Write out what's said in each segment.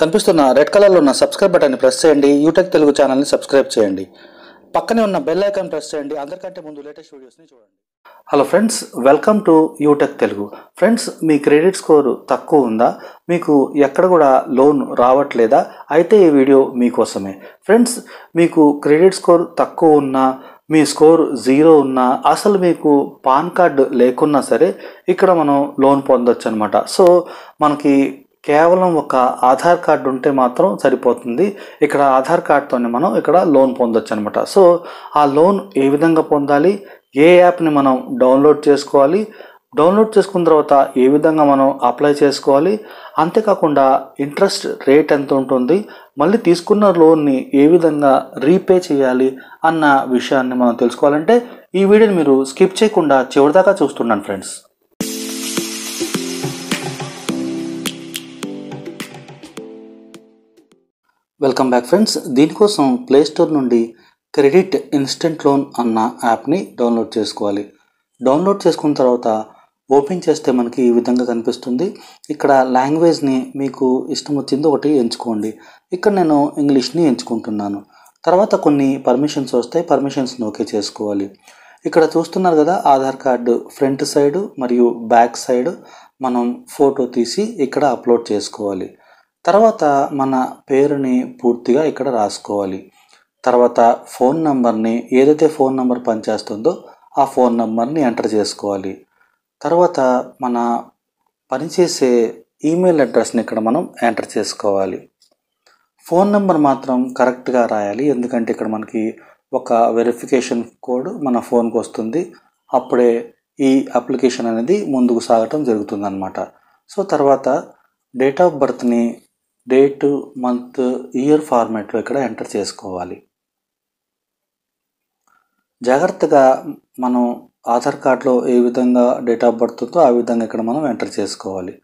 కనిపిస్తున్న రెడ్ కలర్లో ఉన్న సబ్స్క్రైబ్ బటన్ని ప్రెస్ చేయండి యూటెక్ తెలుగు ఛానల్ని సబ్స్క్రైబ్ చేయండి పక్కనే ఉన్న బెల్ ఐకాన్ ప్రెస్ చేయండి అందరికంటే ముందు లేటెస్ట్ వీడియోస్ని చూడండి హలో ఫ్రెండ్స్ వెల్కమ్ టు యూటెక్ తెలుగు ఫ్రెండ్స్ మీ క్రెడిట్ స్కోర్ తక్కువ ఉందా మీకు ఎక్కడ కూడా లోన్ రావట్లేదా అయితే ఈ వీడియో మీకోసమే ఫ్రెండ్స్ మీకు క్రెడిట్ స్కోర్ తక్కువ ఉన్నా మీ స్కోర్ జీరో ఉన్నా అసలు మీకు పాన్ కార్డు లేకున్నా సరే ఇక్కడ మనం లోన్ పొందొచ్చు అనమాట సో మనకి కేవలం ఒక ఆధార్ కార్డు ఉంటే మాత్రం సరిపోతుంది ఇక్కడ ఆధార్ కార్డ్తోనే మనం ఇక్కడ లోన్ పొందొచ్చు అనమాట సో ఆ లోన్ ఏ విధంగా పొందాలి ఏ యాప్ని మనం డౌన్లోడ్ చేసుకోవాలి డౌన్లోడ్ చేసుకున్న తర్వాత ఏ విధంగా మనం అప్లై చేసుకోవాలి అంతేకాకుండా ఇంట్రెస్ట్ రేట్ ఎంత ఉంటుంది మళ్ళీ తీసుకున్న లోన్ని ఏ విధంగా రీపే చేయాలి అన్న విషయాన్ని మనం తెలుసుకోవాలంటే ఈ వీడియోని మీరు స్కిప్ చేయకుండా చివరిదాకా చూస్తున్నాను ఫ్రెండ్స్ వెల్కమ్ బ్యాక్ ఫ్రెండ్స్ దీనికోసం ప్లేస్టోర్ నుండి క్రెడిట్ ఇన్స్టెంట్ లోన్ అన్న యాప్ని డౌన్లోడ్ చేసుకోవాలి డౌన్లోడ్ చేసుకున్న తర్వాత ఓపెన్ చేస్తే మనకి ఈ విధంగా కనిపిస్తుంది ఇక్కడ లాంగ్వేజ్ని మీకు ఇష్టం వచ్చింది ఒకటి ఎంచుకోండి ఇక్కడ నేను ఇంగ్లీష్ని ఎంచుకుంటున్నాను తర్వాత కొన్ని పర్మిషన్స్ వస్తాయి పర్మిషన్స్ని ఓకే చేసుకోవాలి ఇక్కడ చూస్తున్నారు కదా ఆధార్ కార్డు ఫ్రంట్ సైడ్ మరియు బ్యాక్ సైడ్ మనం ఫోటో తీసి ఇక్కడ అప్లోడ్ చేసుకోవాలి తర్వాత మన పేరుని పూర్తిగా ఇక్కడ రాసుకోవాలి తర్వాత ఫోన్ నంబర్ని ఏదైతే ఫోన్ నంబర్ పనిచేస్తుందో ఆ ఫోన్ నంబర్ని ఎంటర్ చేసుకోవాలి తర్వాత మన పనిచేసే ఈమెయిల్ అడ్రస్ని ఇక్కడ మనం ఎంటర్ చేసుకోవాలి ఫోన్ నెంబర్ మాత్రం కరెక్ట్గా రాయాలి ఎందుకంటే ఇక్కడ మనకి ఒక వెరిఫికేషన్ కోడ్ మన ఫోన్కి వస్తుంది అప్పుడే ఈ అప్లికేషన్ అనేది ముందుకు సాగటం జరుగుతుందన్నమాట సో తర్వాత డేట్ ఆఫ్ బర్త్ని డేట్ మంత్ ఇయర్ ఫార్మాట్లో ఇక్కడ ఎంటర్ చేసుకోవాలి జాగ్రత్తగా మనం ఆధార్ కార్డులో ఏ విధంగా డేట్ ఆఫ్ ఉందో ఆ విధంగా ఇక్కడ మనం ఎంటర్ చేసుకోవాలి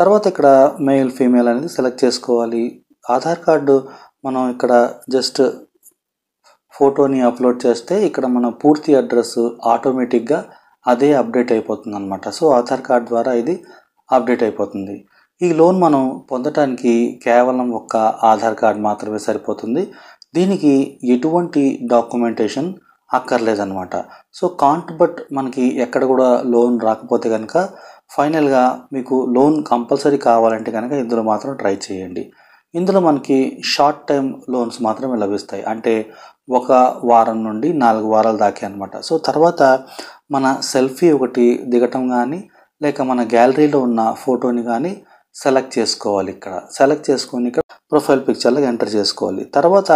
తర్వాత ఇక్కడ మెయిల్ ఫీమేల్ అనేది సెలెక్ట్ చేసుకోవాలి ఆధార్ కార్డు మనం ఇక్కడ జస్ట్ ఫోటోని అప్లోడ్ చేస్తే ఇక్కడ మన పూర్తి అడ్రస్ ఆటోమేటిక్గా అదే అప్డేట్ అయిపోతుంది అనమాట సో ఆధార్ కార్డ్ ద్వారా ఇది అప్డేట్ అయిపోతుంది ఈ లోన్ మనం పొందటానికి కేవలం ఒక్క ఆధార్ కార్డ్ మాత్రమే సరిపోతుంది దీనికి ఎటువంటి డాక్యుమెంటేషన్ అక్కర్లేదన్నమాట సో కాంట్ బట్ మనకి ఎక్కడ కూడా లోన్ రాకపోతే కనుక ఫైనల్గా మీకు లోన్ కంపల్సరీ కావాలంటే కనుక ఇందులో మాత్రం ట్రై చేయండి ఇందులో మనకి షార్ట్ టైం లోన్స్ మాత్రమే లభిస్తాయి అంటే ఒక వారం నుండి నాలుగు వారాలు దాకా అనమాట సో తర్వాత మన సెల్ఫీ ఒకటి దిగటం కానీ లేక మన గ్యాలరీలో ఉన్న ఫోటోని కానీ సెలెక్ట్ చేసుకోవాలి ఇక్కడ సెలెక్ట్ చేసుకొని ఇక్కడ ప్రొఫైల్ పిక్చర్లకు ఎంటర్ చేసుకోవాలి తర్వాత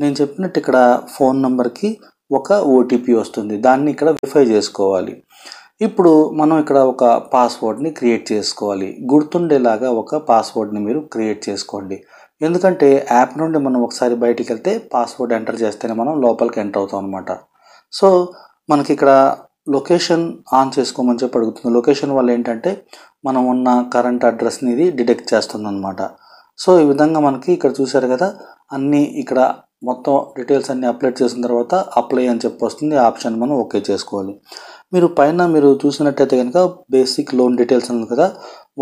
నేను చెప్పినట్టు ఇక్కడ ఫోన్ నెంబర్కి ఒక ఓటీపీ వస్తుంది దాన్ని ఇక్కడ వెరిఫై చేసుకోవాలి ఇప్పుడు మనం ఇక్కడ ఒక పాస్వర్డ్ని క్రియేట్ చేసుకోవాలి గుర్తుండేలాగా ఒక పాస్వర్డ్ని మీరు క్రియేట్ చేసుకోండి ఎందుకంటే యాప్ నుండి మనం ఒకసారి బయటికి వెళ్తే పాస్వర్డ్ ఎంటర్ చేస్తేనే మనం లోపలికి ఎంటర్ అవుతాం అనమాట సో మనకి ఇక్కడ లొకేషన్ ఆన్ చేసుకోమని చెప్పి అడుగుతుంది లొకేషన్ వల్ల ఏంటంటే మనం ఉన్న కరెంట్ అడ్రస్ని ఇది డిటెక్ట్ చేస్తుంది అనమాట సో ఈ విధంగా మనకి ఇక్కడ చూశారు కదా అన్నీ ఇక్కడ మొత్తం డీటెయిల్స్ అన్నీ అప్లోడ్ చేసిన తర్వాత అప్లై అని చెప్పి వస్తుంది ఆప్షన్ మనం ఓకే చేసుకోవాలి మీరు పైన మీరు చూసినట్టయితే కనుక బేసిక్ లోన్ డీటెయిల్స్ ఉంది కదా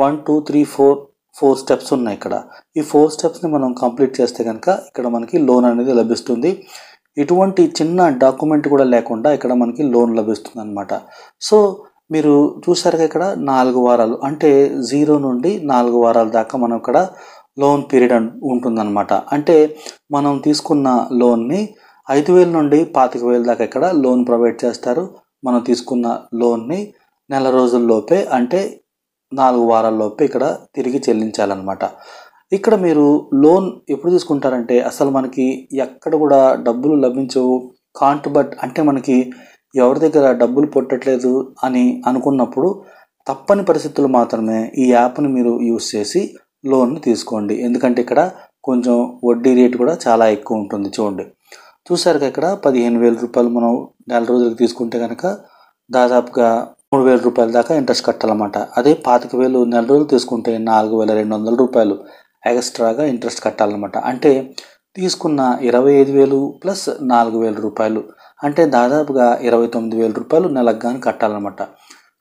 one two three four four steps ఉన్నాయి ఇక్కడ ఈ ఫోర్ స్టెప్స్ని మనం కంప్లీట్ చేస్తే కనుక ఇక్కడ మనకి లోన్ అనేది లభిస్తుంది ఎటువంటి చిన్న డాక్యుమెంట్ కూడా లేకుండా ఇక్కడ మనకి లోన్ లభిస్తుంది అనమాట సో మీరు చూసారుగా ఇక్కడ నాలుగు వారాలు అంటే జీరో నుండి నాలుగు వారాల దాకా మనం ఇక్కడ లోన్ పీరియడ్ ఉంటుందన్నమాట అంటే మనం తీసుకున్న లోన్ని ఐదు వేల నుండి పాతిక వేల దాకా ఇక్కడ లోన్ ప్రొవైడ్ చేస్తారు మనం తీసుకున్న లోన్ని నెల రోజుల్లోపే అంటే నాలుగు వారాల్లోపే ఇక్కడ తిరిగి చెల్లించాలన్నమాట ఇక్కడ మీరు లోన్ ఎప్పుడు తీసుకుంటారంటే అసలు మనకి ఎక్కడ కూడా డబ్బులు లభించవు కాంట్ బట్ అంటే మనకి ఎవరి దగ్గర డబ్బులు పొట్టట్లేదు అని అనుకున్నప్పుడు తప్పని పరిస్థితులు మాత్రమే ఈ యాప్ని మీరు యూస్ చేసి లోన్ తీసుకోండి ఎందుకంటే ఇక్కడ కొంచెం వడ్డీ రేటు కూడా చాలా ఎక్కువ ఉంటుంది చూడండి చూసారు ఇక్కడ పదిహేను వేల రూపాయలు మనం నెల రోజులకు తీసుకుంటే కనుక దాదాపుగా మూడు వేల రూపాయల దాకా ఇంట్రెస్ట్ కట్టాలన్నమాట అదే పాతిక వేలు నెల రోజులు తీసుకుంటే నాలుగు వేల రెండు వందల రూపాయలు ఎక్స్ట్రాగా ఇంట్రెస్ట్ కట్టాలన్నమాట అంటే తీసుకున్న ఇరవై ఐదు వేలు ప్లస్ నాలుగు వేల రూపాయలు అంటే దాదాపుగా ఇరవై తొమ్మిది వేల రూపాయలు నెలకు కానీ కట్టాలన్నమాట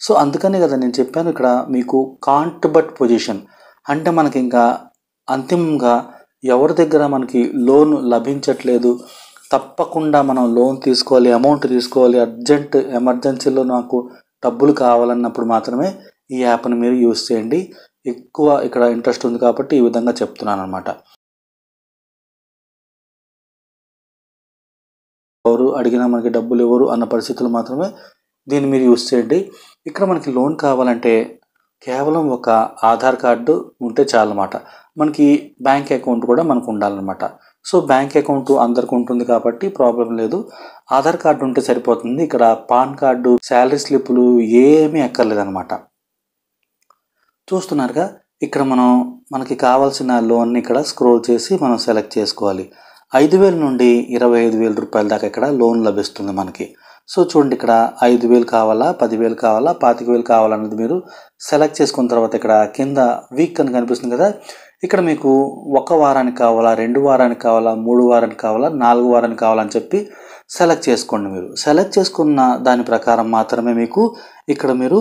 సో అందుకనే కదా నేను చెప్పాను ఇక్కడ మీకు బట్ పొజిషన్ అంటే మనకి ఇంకా అంతిమంగా ఎవరి దగ్గర మనకి లోన్ లభించట్లేదు తప్పకుండా మనం లోన్ తీసుకోవాలి అమౌంట్ తీసుకోవాలి అర్జెంట్ ఎమర్జెన్సీలో నాకు డబ్బులు కావాలన్నప్పుడు మాత్రమే ఈ యాప్ని మీరు యూస్ చేయండి ఎక్కువ ఇక్కడ ఇంట్రెస్ట్ ఉంది కాబట్టి ఈ విధంగా చెప్తున్నాను అనమాట ఎవరు అడిగినా మనకి డబ్బులు ఎవరు అన్న పరిస్థితులు మాత్రమే దీన్ని మీరు యూస్ చేయండి ఇక్కడ మనకి లోన్ కావాలంటే కేవలం ఒక ఆధార్ కార్డు ఉంటే చాలు అనమాట మనకి బ్యాంక్ అకౌంట్ కూడా మనకు ఉండాలన్నమాట సో బ్యాంక్ అకౌంట్ అందరికి ఉంటుంది కాబట్టి ప్రాబ్లం లేదు ఆధార్ కార్డు ఉంటే సరిపోతుంది ఇక్కడ పాన్ కార్డు శాలరీ స్లిప్పులు ఏమీ అక్కర్లేదన్నమాట చూస్తున్నారుగా ఇక్కడ మనం మనకి కావాల్సిన లోన్ని ఇక్కడ స్క్రోల్ చేసి మనం సెలెక్ట్ చేసుకోవాలి ఐదు వేల నుండి ఇరవై ఐదు వేల రూపాయల దాకా ఇక్కడ లోన్ లభిస్తుంది మనకి సో చూడండి ఇక్కడ ఐదు వేలు కావాలా పదివేలు కావాలా పాతిక వేలు కావాలన్నది మీరు సెలెక్ట్ చేసుకున్న తర్వాత ఇక్కడ కింద వీక్ అని కనిపిస్తుంది కదా ఇక్కడ మీకు ఒక వారానికి కావాలా రెండు వారానికి కావాలా మూడు వారానికి కావాలా నాలుగు వారానికి కావాలని చెప్పి సెలెక్ట్ చేసుకోండి మీరు సెలెక్ట్ చేసుకున్న దాని ప్రకారం మాత్రమే మీకు ఇక్కడ మీరు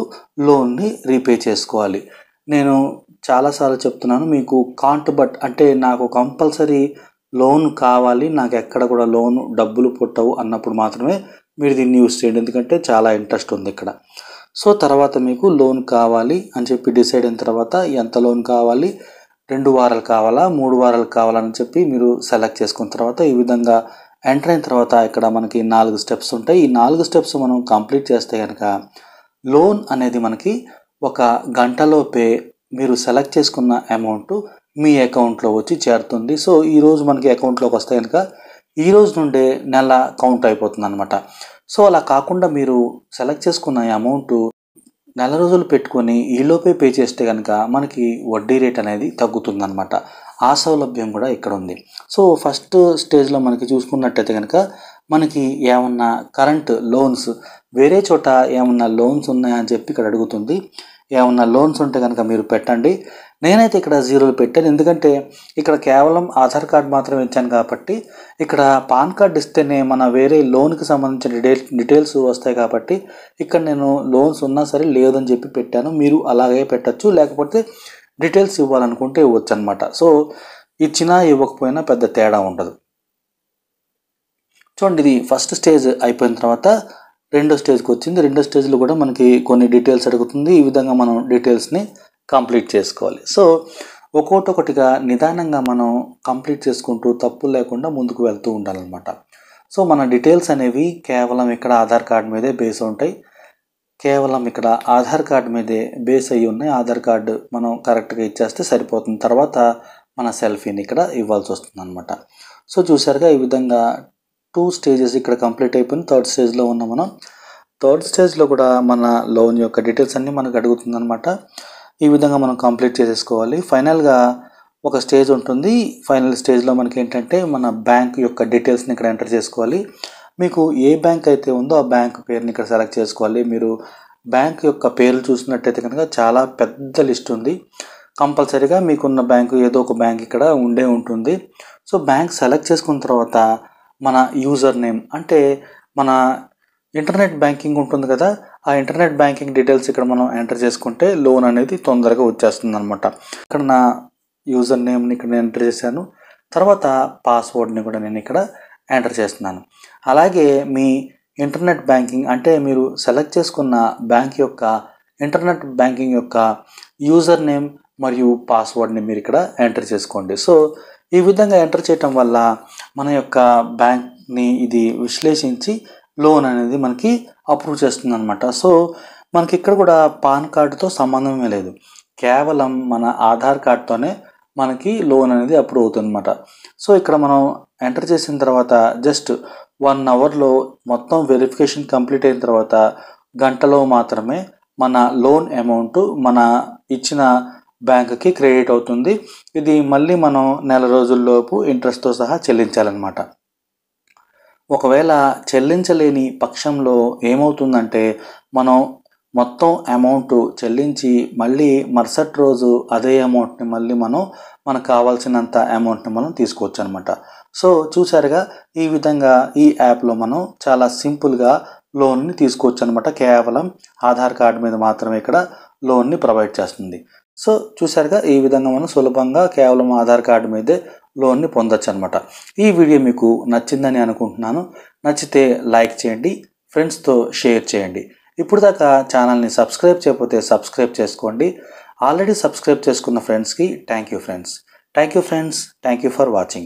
లోన్ని రీపే చేసుకోవాలి నేను చాలాసార్లు చెప్తున్నాను మీకు కాంట్ బట్ అంటే నాకు కంపల్సరీ లోన్ కావాలి నాకు ఎక్కడ కూడా లోన్ డబ్బులు పుట్టవు అన్నప్పుడు మాత్రమే మీరు దీన్ని యూస్ చేయండి ఎందుకంటే చాలా ఇంట్రెస్ట్ ఉంది ఇక్కడ సో తర్వాత మీకు లోన్ కావాలి అని చెప్పి డిసైడ్ అయిన తర్వాత ఎంత లోన్ కావాలి రెండు వారాలు కావాలా మూడు వారాలు కావాలని చెప్పి మీరు సెలెక్ట్ చేసుకున్న తర్వాత ఈ విధంగా ఎంటర్ అయిన తర్వాత ఇక్కడ మనకి నాలుగు స్టెప్స్ ఉంటాయి ఈ నాలుగు స్టెప్స్ మనం కంప్లీట్ చేస్తే కనుక లోన్ అనేది మనకి ఒక గంటలోపే మీరు సెలెక్ట్ చేసుకున్న అమౌంట్ మీ అకౌంట్లో వచ్చి చేరుతుంది సో ఈరోజు మనకి అకౌంట్లోకి వస్తే కనుక ఈ రోజు నుండే నెల కౌంట్ అయిపోతుంది అనమాట సో అలా కాకుండా మీరు సెలెక్ట్ చేసుకున్న అమౌంట్ నెల రోజులు పెట్టుకొని ఈలోపే పే చేస్తే కనుక మనకి వడ్డీ రేట్ అనేది తగ్గుతుందనమాట ఆ సౌలభ్యం కూడా ఇక్కడ ఉంది సో ఫస్ట్ స్టేజ్లో మనకి చూసుకున్నట్టయితే కనుక మనకి ఏమన్నా కరెంట్ లోన్స్ వేరే చోట ఏమన్నా లోన్స్ ఉన్నాయని చెప్పి ఇక్కడ అడుగుతుంది ఏమన్నా లోన్స్ ఉంటే కనుక మీరు పెట్టండి నేనైతే ఇక్కడ జీరోలు పెట్టాను ఎందుకంటే ఇక్కడ కేవలం ఆధార్ కార్డ్ మాత్రమే ఇచ్చాను కాబట్టి ఇక్కడ పాన్ కార్డ్ ఇస్తేనే మన వేరే లోన్కి సంబంధించిన డీటెయిల్ డీటెయిల్స్ వస్తాయి కాబట్టి ఇక్కడ నేను లోన్స్ ఉన్నా సరే లేదని చెప్పి పెట్టాను మీరు అలాగే పెట్టచ్చు లేకపోతే డీటెయిల్స్ ఇవ్వాలనుకుంటే ఇవ్వచ్చు అనమాట సో ఇచ్చినా ఇవ్వకపోయినా పెద్ద తేడా ఉండదు చూడండి ఇది ఫస్ట్ స్టేజ్ అయిపోయిన తర్వాత రెండో స్టేజ్కి వచ్చింది రెండో స్టేజ్లో కూడా మనకి కొన్ని డీటెయిల్స్ అడుగుతుంది ఈ విధంగా మనం డీటెయిల్స్ని కంప్లీట్ చేసుకోవాలి సో ఒక్కొక్కటిగా నిదానంగా మనం కంప్లీట్ చేసుకుంటూ తప్పులు లేకుండా ముందుకు వెళ్తూ ఉండాలన్నమాట సో మన డీటెయిల్స్ అనేవి కేవలం ఇక్కడ ఆధార్ కార్డు మీదే బేస్ ఉంటాయి కేవలం ఇక్కడ ఆధార్ కార్డు మీదే బేస్ అయ్యి ఉన్నాయి ఆధార్ కార్డు మనం కరెక్ట్గా ఇచ్చేస్తే సరిపోతుంది తర్వాత మన సెల్ఫీని ఇక్కడ ఇవ్వాల్సి వస్తుంది అనమాట సో చూసారుగా ఈ విధంగా టూ స్టేజెస్ ఇక్కడ కంప్లీట్ అయిపోయింది థర్డ్ స్టేజ్లో ఉన్నాం మనం థర్డ్ స్టేజ్లో కూడా మన లోన్ యొక్క డీటెయిల్స్ అన్నీ మనకు అనమాట ఈ విధంగా మనం కంప్లీట్ చేసేసుకోవాలి ఫైనల్గా ఒక స్టేజ్ ఉంటుంది ఫైనల్ స్టేజ్లో మనకి ఏంటంటే మన బ్యాంక్ యొక్క డీటెయిల్స్ని ఇక్కడ ఎంటర్ చేసుకోవాలి మీకు ఏ బ్యాంక్ అయితే ఉందో ఆ బ్యాంక్ పేరుని ఇక్కడ సెలెక్ట్ చేసుకోవాలి మీరు బ్యాంక్ యొక్క పేర్లు చూసినట్టయితే కనుక చాలా పెద్ద లిస్ట్ ఉంది కంపల్సరీగా మీకున్న బ్యాంకు ఏదో ఒక బ్యాంక్ ఇక్కడ ఉండే ఉంటుంది సో బ్యాంక్ సెలెక్ట్ చేసుకున్న తర్వాత మన యూజర్ నేమ్ అంటే మన ఇంటర్నెట్ బ్యాంకింగ్ ఉంటుంది కదా ఆ ఇంటర్నెట్ బ్యాంకింగ్ డీటెయిల్స్ ఇక్కడ మనం ఎంటర్ చేసుకుంటే లోన్ అనేది తొందరగా వచ్చేస్తుంది అనమాట ఇక్కడ నా యూజర్ నేమ్ని ఇక్కడ నేను ఎంటర్ చేశాను తర్వాత పాస్వర్డ్ని కూడా నేను ఇక్కడ ఎంటర్ చేస్తున్నాను అలాగే మీ ఇంటర్నెట్ బ్యాంకింగ్ అంటే మీరు సెలెక్ట్ చేసుకున్న బ్యాంక్ యొక్క ఇంటర్నెట్ బ్యాంకింగ్ యొక్క యూజర్ నేమ్ మరియు పాస్వర్డ్ని మీరు ఇక్కడ ఎంటర్ చేసుకోండి సో ఈ విధంగా ఎంటర్ చేయటం వల్ల మన యొక్క బ్యాంక్ని ఇది విశ్లేషించి లోన్ అనేది మనకి అప్రూవ్ చేస్తుంది అనమాట సో మనకి ఇక్కడ కూడా పాన్ కార్డుతో సంబంధమే లేదు కేవలం మన ఆధార్ కార్డ్తోనే మనకి లోన్ అనేది అప్రూవ్ అవుతుంది అనమాట సో ఇక్కడ మనం ఎంటర్ చేసిన తర్వాత జస్ట్ వన్ అవర్లో మొత్తం వెరిఫికేషన్ కంప్లీట్ అయిన తర్వాత గంటలో మాత్రమే మన లోన్ అమౌంట్ మన ఇచ్చిన బ్యాంకుకి క్రెడిట్ అవుతుంది ఇది మళ్ళీ మనం నెల రోజుల్లోపు ఇంట్రెస్ట్తో సహా చెల్లించాలన్నమాట ఒకవేళ చెల్లించలేని పక్షంలో ఏమవుతుందంటే మనం మొత్తం అమౌంట్ చెల్లించి మళ్ళీ మరుసటి రోజు అదే అమౌంట్ని మళ్ళీ మనం మనకు కావాల్సినంత అమౌంట్ని మనం తీసుకోవచ్చు అనమాట సో చూసారుగా ఈ విధంగా ఈ యాప్లో మనం చాలా సింపుల్గా లోన్ని తీసుకోవచ్చు అనమాట కేవలం ఆధార్ కార్డు మీద మాత్రమే ఇక్కడ లోన్ని ప్రొవైడ్ చేస్తుంది సో చూసారుగా ఈ విధంగా మనం సులభంగా కేవలం ఆధార్ కార్డు మీదే లోన్ని పొందొచ్చు అనమాట ఈ వీడియో మీకు నచ్చిందని అనుకుంటున్నాను నచ్చితే లైక్ చేయండి ఫ్రెండ్స్తో షేర్ చేయండి ఇప్పుడు దాకా ఛానల్ని సబ్స్క్రైబ్ చేయకపోతే సబ్స్క్రైబ్ చేసుకోండి ఆల్రెడీ సబ్స్క్రైబ్ చేసుకున్న ఫ్రెండ్స్కి thank you friends thank you friends thank you for watching